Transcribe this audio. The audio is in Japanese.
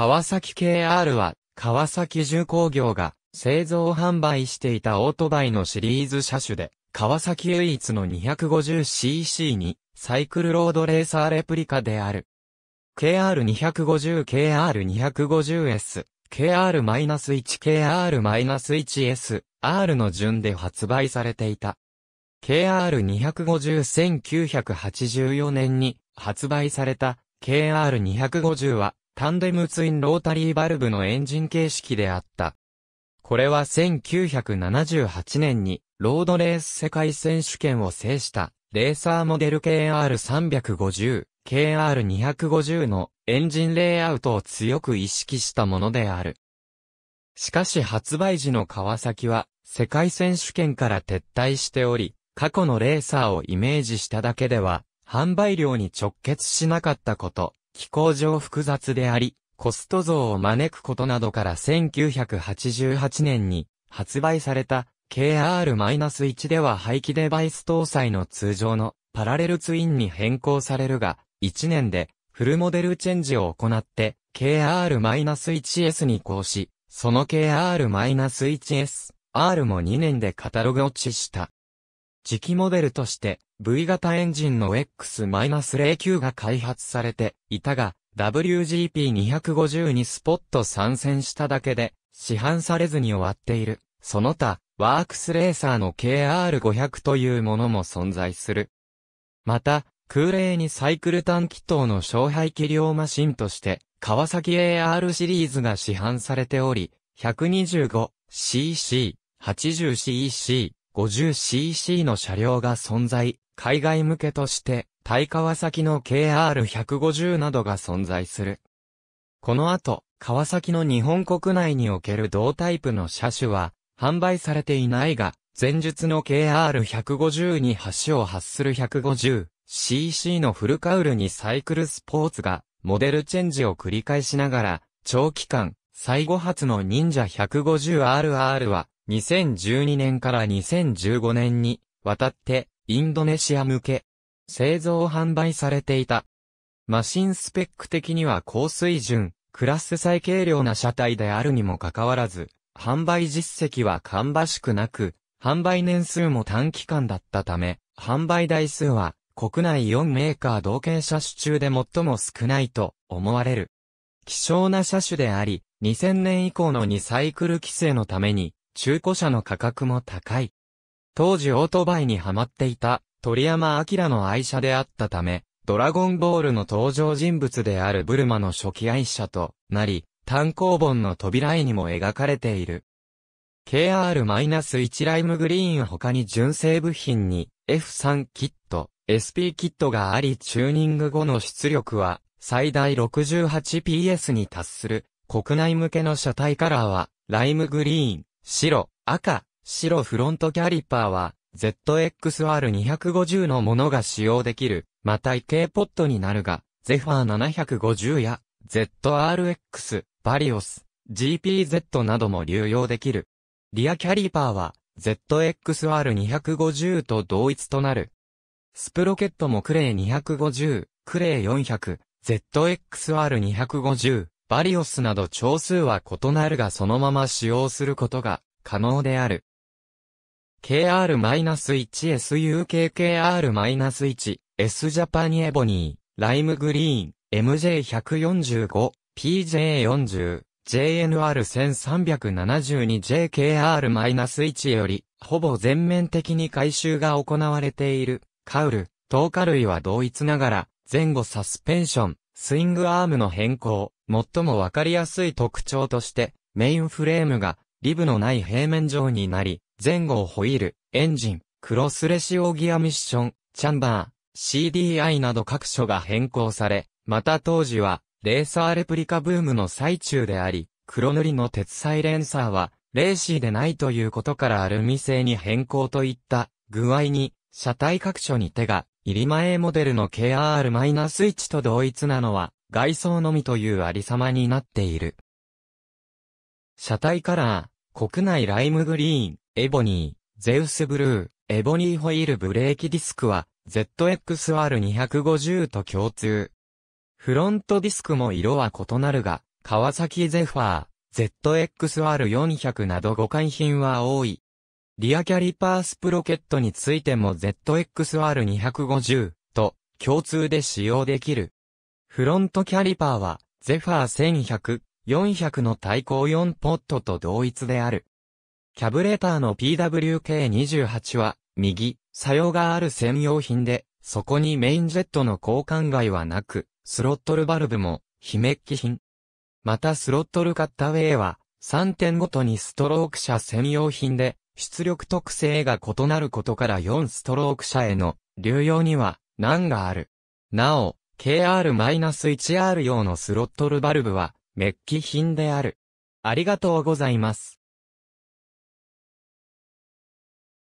川崎 KR は、川崎重工業が製造販売していたオートバイのシリーズ車種で、川崎唯一の 250cc に、サイクルロードレーサーレプリカである。KR250、KR250S、KR-1、KR-1S、R の順で発売されていた。KR2501984 年に発売された KR250 はタンデムツインロータリーバルブのエンジン形式であった。これは1978年にロードレース世界選手権を制したレーサーモデル KR350、KR250 のエンジンレイアウトを強く意識したものである。しかし発売時の川崎は世界選手権から撤退しており、過去のレーサーをイメージしただけでは販売量に直結しなかったこと、気候上複雑であり、コスト増を招くことなどから1988年に発売された KR-1 では排気デバイス搭載の通常のパラレルツインに変更されるが、1年でフルモデルチェンジを行って KR-1S に移行し、その KR-1S、R も2年でカタログ落ちした。次期モデルとして V 型エンジンの X-09 が開発されていたが、WGP250 にスポット参戦しただけで、市販されずに終わっている。その他、ワークスレーサーの KR500 というものも存在する。また、空冷にサイクル単気筒の小排気量マシンとして、川崎 AR シリーズが市販されており、125cc、80cc、50cc の車両が存在、海外向けとして、対川崎の KR150 などが存在する。この後、川崎の日本国内における同タイプの車種は、販売されていないが、前述の KR150 に橋を発する 150cc のフルカウルにサイクルスポーツが、モデルチェンジを繰り返しながら、長期間、最後発の忍者 150RR は、2012年から2015年に渡ってインドネシア向け製造販売されていた。マシンスペック的には高水準、クラス最軽量な車体であるにもかかわらず、販売実績は芳しくなく、販売年数も短期間だったため、販売台数は国内4メーカー同型車種中で最も少ないと思われる。希少な車種であり、2000年以降の2サイクル規制のために中古車の価格も高い。当時オートバイにハマっていた鳥山明の愛車であったため、ドラゴンボールの登場人物であるブルマの初期愛車となり、単行本の扉絵にも描かれている。KR-1 ライムグリーン他に純正部品に F3 キット、SP キットがありチューニング後の出力は最大 68PS に達する国内向けの車体カラーはライムグリーン、白、赤、白フロントキャリパーは、ZXR250 のものが使用できる、また異形ポットになるが、ゼファー750や、ZRX、バリオス、GPZ なども流用できる。リアキャリパーは、ZXR250 と同一となる。スプロケットもクレイ250、クレイ400、ZXR250、バリオスなど長数は異なるがそのまま使用することが可能である。KR-1SUKKR-1、S ジャパニエボニー、ライムグリーン、MJ145、PJ40、JNR1372JKR-1 より、ほぼ全面的に回収が行われている。カウル、透過類は同一ながら、前後サスペンション、スイングアームの変更、最もわかりやすい特徴として、メインフレームがリブのない平面上になり、前後をホイール、エンジン、クロスレシオギアミッション、チャンバー、CDI など各所が変更され、また当時は、レーサーレプリカブームの最中であり、黒塗りの鉄サイレンサーは、レーシーでないということからアルミ製に変更といった具合に、車体各所に手が、入り前モデルの KR-1 と同一なのは、外装のみというありさまになっている。車体カラー、国内ライムグリーン、エボニー、ゼウスブルー、エボニーホイールブレーキディスクは ZXR250 と共通。フロントディスクも色は異なるが、川崎ゼファー、ZXR400 など互換品は多い。リアキャリパースプロケットについても ZXR250 と共通で使用できる。フロントキャリパーは、ゼファー1100、400の対抗4ポットと同一である。キャブレーターの PWK28 は、右、作用がある専用品で、そこにメインジェットの交換外はなく、スロットルバルブも、ひめっき品。またスロットルカッタウェイは、3点ごとにストローク車専用品で、出力特性が異なることから4ストローク車への流用には難がある。なお、KR-1R 用のスロットルバルブは、メッキ品である。ありがとうございます。